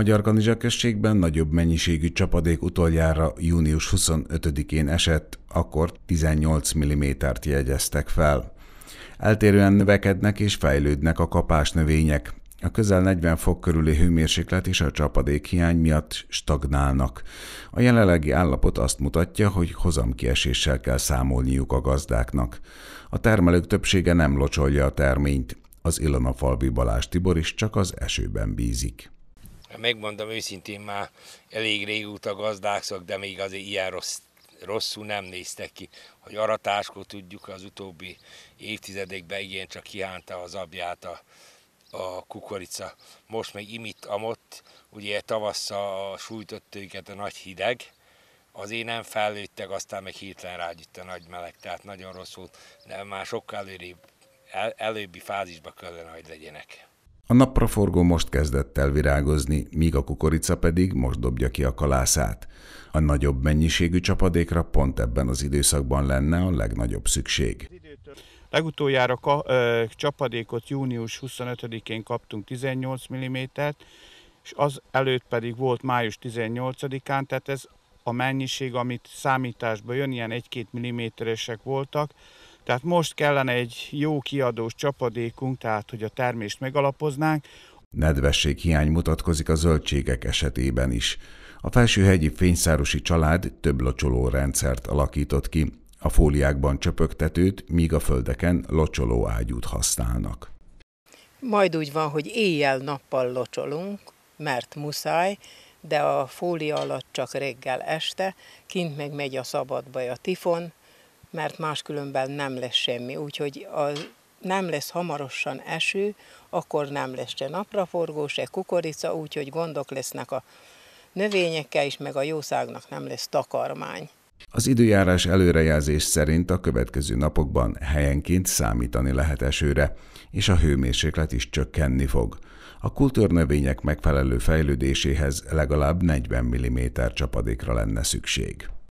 Magyar Kanizsaközségben nagyobb mennyiségű csapadék utoljára június 25-én esett, akkor 18 mm-t jegyeztek fel. Eltérően növekednek és fejlődnek a növények. A közel 40 fok körüli hőmérséklet és a csapadék hiány miatt stagnálnak. A jelenlegi állapot azt mutatja, hogy hozamkieséssel kell számolniuk a gazdáknak. A termelők többsége nem locsolja a terményt. Az Ilona Falbi Balázs Tibor is csak az esőben bízik megmondom őszintén, már elég régóta gazdákszok, de még azért ilyen rossz, rosszul nem néztek ki. Hogy aratáskor tudjuk, az utóbbi évtizedekben igen csak kihánta az abját a, a kukorica. Most meg imit amott, ugye tavasszal sújtott őket a nagy hideg, azért nem fellőttek, aztán meg hirtelen rágyütt a nagy meleg, tehát nagyon rossz volt, de már sokkal előbbi el, előbbi fázisba kellene, hogy legyenek. A napraforgó most kezdett el virágozni, míg a kukorica pedig most dobja ki a kalászát. A nagyobb mennyiségű csapadékra pont ebben az időszakban lenne a legnagyobb szükség. Legutoljára ka, ö, csapadékot június 25-én kaptunk 18 mm t és az előtt pedig volt május 18-án, tehát ez a mennyiség, amit számításba jön, ilyen 1-2 mm-esek voltak, tehát most kellene egy jó kiadós csapadékunk, tehát hogy a termést megalapoznánk. Nedvesség hiány mutatkozik a zöldségek esetében is. A felsőhegyi fényszárosi család több locsoló rendszert alakított ki, a fóliákban csöpögtetőt, míg a földeken locsoló ágyút használnak. Majd úgy van, hogy éjjel-nappal locsolunk, mert muszáj, de a fólia alatt csak reggel este, kint meg megy a szabadba a tifon, mert máskülönben nem lesz semmi. Úgyhogy a, nem lesz hamarosan eső, akkor nem lesz se napraforgó, se kukorica, úgyhogy gondok lesznek a növényekkel is, meg a jószágnak nem lesz takarmány. Az időjárás előrejelzés szerint a következő napokban helyenként számítani lehet esőre, és a hőmérséklet is csökkenni fog. A kultúrnövények megfelelő fejlődéséhez legalább 40 mm csapadékra lenne szükség.